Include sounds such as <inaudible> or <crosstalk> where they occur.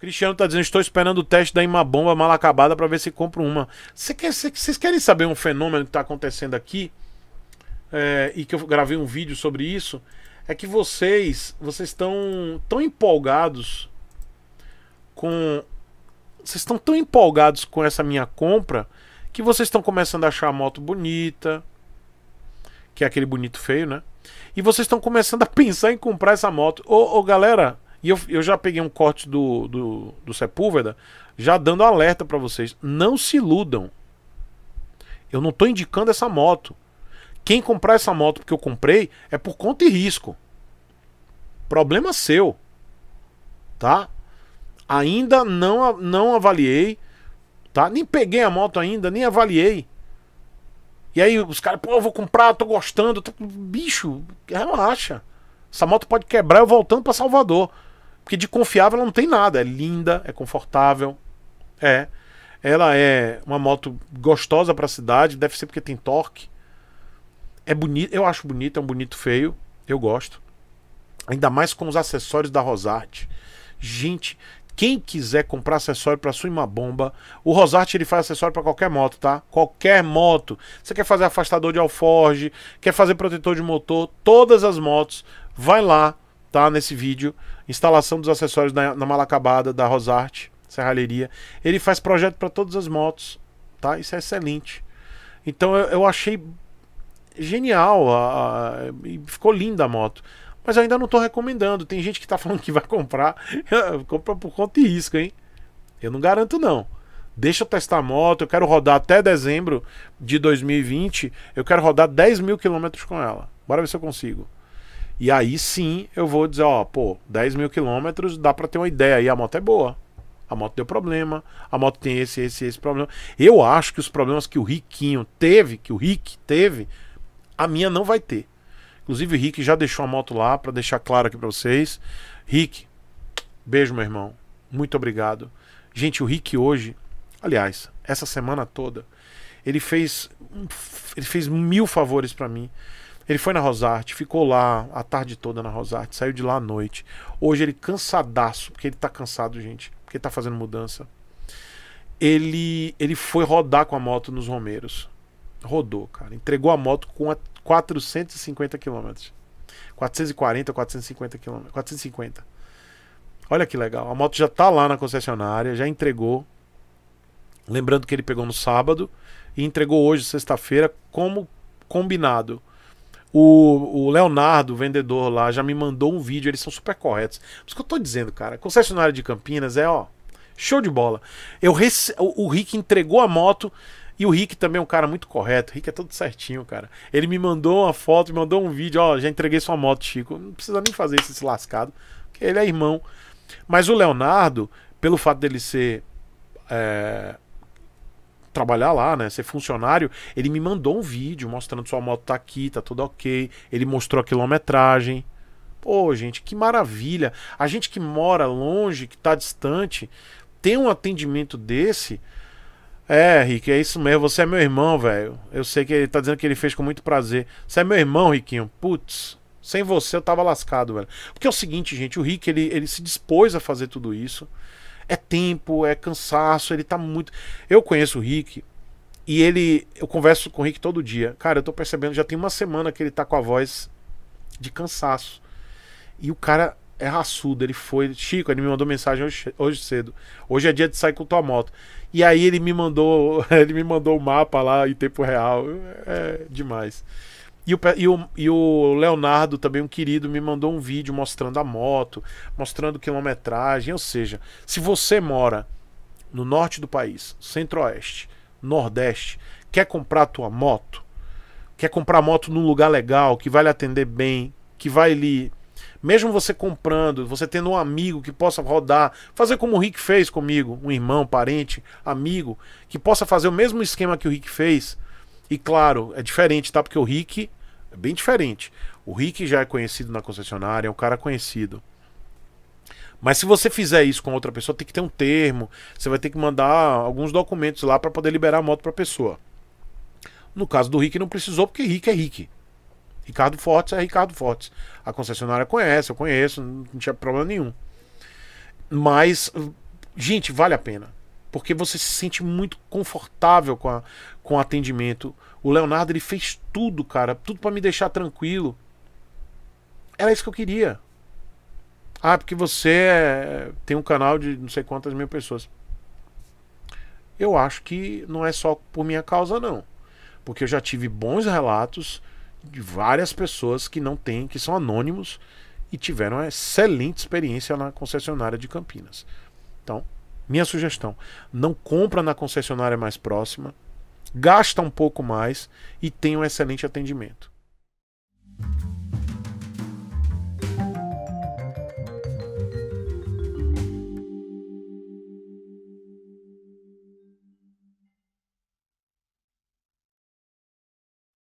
Cristiano tá dizendo, estou esperando o teste da Imabomba mal acabada para ver se compro uma. Vocês quer, cê, querem saber um fenômeno que está acontecendo aqui? É, e que eu gravei um vídeo sobre isso. É que vocês vocês estão tão empolgados com... Vocês estão tão empolgados com essa minha compra que vocês estão começando a achar a moto bonita. Que é aquele bonito feio, né? E vocês estão começando a <laughs> pensar em comprar essa moto. Ô, ô galera, e eu, eu já peguei um corte do, do, do Sepúlveda, já dando alerta para vocês. Não se iludam. Eu não tô indicando essa moto. Quem comprar essa moto porque eu comprei é por conta e risco. Problema seu. Tá? Ainda não, não avaliei. Tá? Nem peguei a moto ainda, nem avaliei. E aí os caras, pô, eu vou comprar, tô gostando. Tô... Bicho, relaxa. Essa moto pode quebrar eu voltando para Salvador. Porque de confiável ela não tem nada. É linda, é confortável. É. Ela é uma moto gostosa para a cidade, deve ser porque tem torque. É bonito, eu acho bonito, é um bonito feio, eu gosto. Ainda mais com os acessórios da Rosart Gente, quem quiser comprar acessório para sua bomba, o Rosart ele faz acessório para qualquer moto, tá? Qualquer moto. Você quer fazer afastador de alforge, quer fazer protetor de motor, todas as motos, vai lá tá nesse vídeo. Instalação dos acessórios na, na malacabada da Rosart serralheria. Ele faz projeto para todas as motos, tá? Isso é excelente. Então eu, eu achei genial, a, a, ficou linda a moto. Mas ainda não estou recomendando. Tem gente que está <laughs> falando que vai comprar, <laughs> compra por conta e risco, hein? Eu não garanto não. Deixa eu testar a moto, eu quero rodar até dezembro de 2020, eu quero rodar 10 mil quilômetros com ela. Bora ver se eu consigo. E aí sim eu vou dizer, ó, pô, 10 mil quilômetros dá para ter uma ideia. E a moto é boa. A moto deu problema, a moto tem esse, esse, esse problema. Eu acho que os problemas que o Riquinho teve, que o Rick teve, a minha não vai ter. Inclusive o Rick já deixou a moto lá para deixar claro aqui para vocês. Rick, beijo meu irmão. Muito obrigado. Gente, o Rick hoje, aliás, essa semana toda, ele fez ele fez mil favores para mim. Ele foi na Rosarte, ficou lá a tarde toda na Rosarte, saiu de lá à noite. Hoje ele cansadaço, porque ele tá cansado, gente, porque tá fazendo mudança. Ele ele foi rodar com a moto nos Romeiros. Rodou, cara. Entregou a moto com a 450 km. 440, 450 km, 450. Olha que legal. A moto já tá lá na concessionária, já entregou. Lembrando que ele pegou no sábado e entregou hoje, sexta-feira, como combinado. O, o Leonardo, o vendedor lá, já me mandou um vídeo, eles são super corretos. mas isso que eu tô dizendo, cara, concessionária de Campinas é, ó, show de bola. Eu rece... o, o Rick entregou a moto e o Rick também é um cara muito correto. O Rick é todo certinho, cara. Ele me mandou uma foto, me mandou um vídeo, ó, já entreguei sua moto, Chico. Não precisa nem fazer isso, esse lascado, porque ele é irmão. Mas o Leonardo, pelo fato dele ser é, trabalhar lá, né? Ser funcionário, ele me mandou um vídeo mostrando sua moto tá aqui, tá tudo ok. Ele mostrou a quilometragem. Pô, gente, que maravilha. A gente que mora longe, que tá distante, tem um atendimento desse. É, Rick, é isso mesmo. Você é meu irmão, velho. Eu sei que ele tá dizendo que ele fez com muito prazer. Você é meu irmão, Riquinho. Putz, sem você eu tava lascado, velho. Porque é o seguinte, gente, o Rick, ele, ele se dispôs a fazer tudo isso é tempo, é cansaço, ele tá muito. Eu conheço o Rick e ele. Eu converso com o Rick todo dia. Cara, eu tô percebendo, já tem uma semana que ele tá com a voz de cansaço. E o cara é raçudo, ele foi. Chico, ele me mandou mensagem hoje, hoje cedo. Hoje é dia de sair com tua moto. E aí ele me mandou, <laughs> ele me mandou o um mapa lá em tempo real. É demais. E o, e, o, e o Leonardo, também um querido, me mandou um vídeo mostrando a moto, mostrando quilometragem. Ou seja, se você mora no norte do país, centro-oeste, nordeste, quer comprar a tua moto, quer comprar a moto num lugar legal, que vai lhe atender bem, que vai lhe. Mesmo você comprando, você tendo um amigo que possa rodar, fazer como o Rick fez comigo, um irmão, parente, amigo, que possa fazer o mesmo esquema que o Rick fez. E claro, é diferente, tá? Porque o Rick é bem diferente. O Rick já é conhecido na concessionária, é um cara conhecido. Mas se você fizer isso com outra pessoa, tem que ter um termo, você vai ter que mandar alguns documentos lá para poder liberar a moto para a pessoa. No caso do Rick não precisou, porque Rick é Rick. Ricardo Fortes é Ricardo Fortes. A concessionária conhece, eu conheço, não tinha problema nenhum. Mas, gente, vale a pena porque você se sente muito confortável com, a, com o atendimento. O Leonardo ele fez tudo, cara, tudo para me deixar tranquilo. Era isso que eu queria. Ah, porque você é, tem um canal de não sei quantas mil pessoas. Eu acho que não é só por minha causa, não. Porque eu já tive bons relatos de várias pessoas que não têm, que são anônimos e tiveram uma excelente experiência na concessionária de Campinas. Então, minha sugestão: não compra na concessionária mais próxima, gasta um pouco mais e tem um excelente atendimento.